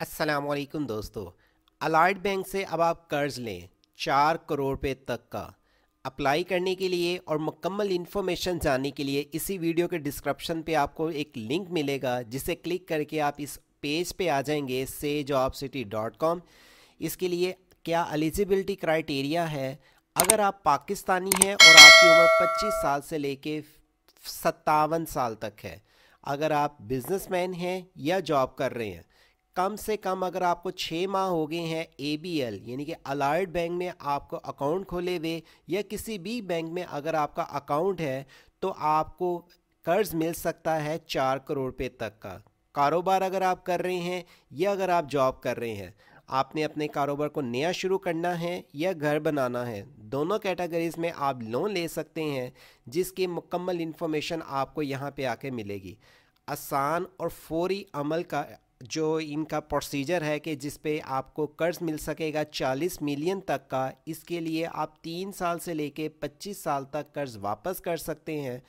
असलकम दोस्तों allied bank से अब आप कर्ज़ लें चार करोड़ रुपये तक का अप्लाई करने के लिए और मुकम्मल इन्फॉर्मेशन जानने के लिए इसी वीडियो के डिस्क्रिप्शन पे आपको एक लिंक मिलेगा जिसे क्लिक करके आप इस पेज पे आ जाएंगे से जॉब सिटी डॉट कॉम इसके लिए क्या एलिजिबिलिटी क्राइटेरिया है अगर आप पाकिस्तानी हैं और आपकी उम्र पच्चीस साल से ले सत्तावन साल तक है अगर आप बिजनेसमैन हैं या जॉब कर रहे हैं कम से कम अगर आपको छः माह हो गए हैं ए बी एल यानी कि अलार्ट बैंक में आपको अकाउंट खोले हुए या किसी भी बैंक में अगर आपका अकाउंट है तो आपको कर्ज मिल सकता है चार करोड़ रुपये तक का कारोबार अगर आप कर रहे हैं या अगर आप जॉब कर रहे हैं आपने अपने कारोबार को नया शुरू करना है या घर बनाना है दोनों कैटेगरीज़ में आप लोन ले सकते हैं जिसकी मुकम्मल इन्फॉर्मेशन आपको यहाँ पे आके मिलेगी आसान और फौरी अमल का जो इनका प्रोसीजर है कि जिस पे आपको कर्ज़ मिल सकेगा 40 मिलियन तक का इसके लिए आप तीन साल से लेके 25 साल तक कर्ज़ वापस कर सकते हैं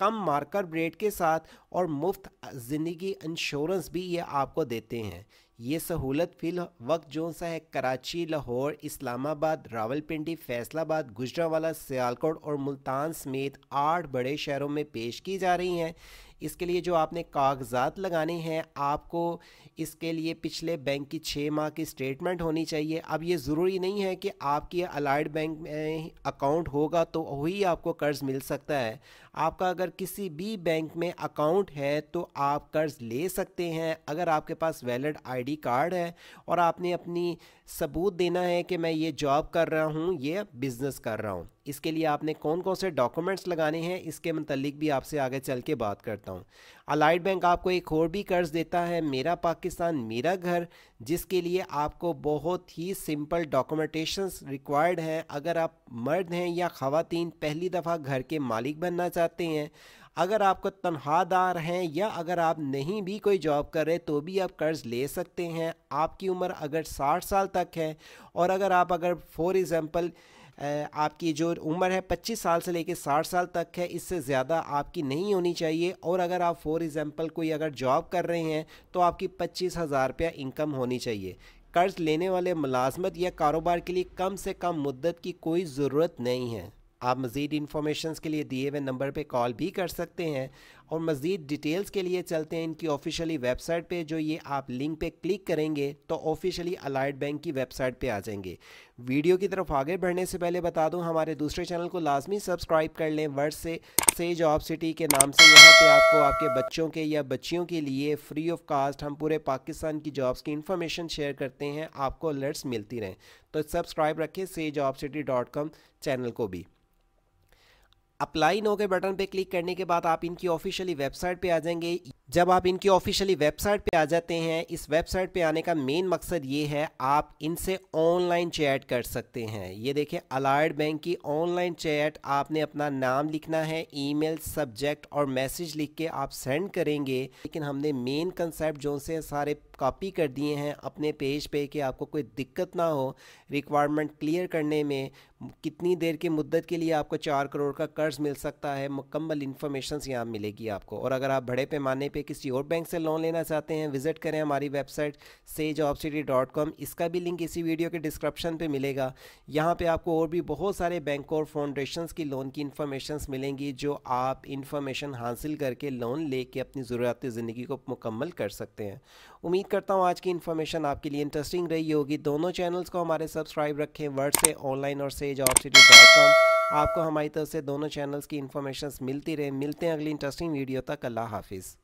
कम मार्कर ब्रेड के साथ और मुफ्त ज़िंदगी इंश्योरेंस भी ये आपको देते हैं ये सहूलत फिल वक्त जो सा है कराची लाहौर इस्लामाबाद रावलपिंडी फैसलाबाद गुजरावाला सियालकोट और मुल्तान समेत आठ बड़े शहरों में पेश की जा रही हैं इसके लिए जो आपने कागजात लगाने हैं आपको इसके लिए पिछले बैंक की छः माह की स्टेटमेंट होनी चाहिए अब ये ज़रूरी नहीं है कि आपकी अलाइड बैंक में अकाउंट होगा तो वही आपको कर्ज़ मिल सकता है आपका अगर किसी भी बैंक में अकाउंट है तो आप कर्ज़ ले सकते हैं अगर आपके पास वैलिड आईडी कार्ड है और आपने अपनी सबूत देना है कि मैं ये जॉब कर रहा हूँ ये बिज़नेस कर रहा हूँ इसके लिए आपने कौन कौन से डॉक्यूमेंट्स लगाने हैं इसके मतलब भी आपसे आगे चल के बात करता हूँ बताता हूँ अलाइड बैंक आपको एक और भी कर्ज देता है मेरा पाकिस्तान मेरा घर जिसके लिए आपको बहुत ही सिंपल डॉक्यूमेंटेशन रिक्वायर्ड हैं अगर आप मर्द हैं या खातन पहली दफ़ा घर के मालिक बनना चाहते हैं अगर आपको तनहादार हैं या अगर आप नहीं भी कोई जॉब कर रहे तो भी आप कर्ज़ ले सकते हैं आपकी उम्र अगर साठ साल तक है और अगर आप अगर फॉर एग्ज़ाम्पल आपकी जो उम्र है पच्चीस साल से लेकर साठ साल तक है इससे ज़्यादा आपकी नहीं होनी चाहिए और अगर आप फॉर एग्ज़ाम्पल कोई अगर जॉब कर रहे हैं तो आपकी पच्चीस हज़ार रुपया इनकम होनी चाहिए कर्ज़ लेने वाले मुलाजमत या कारोबार के लिए कम से कम मुद्दत की कोई ज़रूरत नहीं है आप मज़ीद इन्फॉर्मेशन के लिए दिए हुए नंबर पर कॉल भी कर सकते हैं और मज़ीद डिटेल्स के लिए चलते हैं इनकी ऑफिशियली वेबसाइट पे जो ये आप लिंक पे क्लिक करेंगे तो ऑफिशियली अलाइड बैंक की वेबसाइट पे आ जाएंगे वीडियो की तरफ आगे बढ़ने से पहले बता दूं हमारे दूसरे चैनल को लाजमी सब्सक्राइब कर लें वर्ड से से जॉब सिटी के नाम से यहाँ पे आपको आपके बच्चों के या बच्चियों के लिए फ्री ऑफ कास्ट हम पूरे पाकिस्तान की जॉब्स की इन्फॉर्मेशन शेयर करते हैं आपको अलर्ट्स मिलती रहें तो सब्सक्राइब रखें से job city dot com channel को भी अप्लाई नो के बटन पे क्लिक करने के बाद आप इनकी ऑफिशियली वेबसाइट पे आ जाएंगे जब आप इनकी ऑफिशियली वेबसाइट पे आ जाते हैं इस वेबसाइट पे आने का मेन मकसद ये है आप इनसे ऑनलाइन चैट कर सकते हैं ये देखिए अलार्ड बैंक की ऑनलाइन चैट आपने अपना नाम लिखना है ईमेल सब्जेक्ट और मैसेज लिख के आप सेंड करेंगे लेकिन हमने मेन कंसेप्ट जो से सारे कॉपी कर दिए हैं अपने पेज पे कि आपको कोई दिक्कत ना हो रिक्वायरमेंट क्लियर करने में कितनी देर की मुद्दत के लिए आपको चार करोड़ का कर्ज मिल सकता है मुकम्मल इन्फॉर्मेशन यहाँ मिलेगी आपको और अगर आप बड़े पैमाने पे किसी और बैंक से लोन लेना चाहते हैं विजिट करें हमारी वेबसाइट सेज डॉट कॉम इसका भी लिंक इसी वीडियो के डिस्क्रिप्शन पर मिलेगा यहाँ पर आपको और भी बहुत सारे बैंकों और फाउंडेशन की लोन की इन्फॉर्मेशन मिलेंगी जो आप इन्फॉर्मेशन हासिल करके लोन ले अपनी जरूरत ज़िंदगी को मुकम्मल कर सकते हैं उम्मीद करता हूँ आज की इन्फॉर्मेशन आपके लिए इंटरेस्टिंग रही होगी दोनों चैनल्स को हमारे सब्सक्राइब रखें वर्ड से ऑनलाइन और सेज जॉब सिटी डॉट कॉम आपको हमारी तरफ से दोनों चैनल्स की इन्फॉर्मेशन मिलती रहे मिलते हैं अगली इंटरेस्टिंग वीडियो तक अल्लाह हाफिज़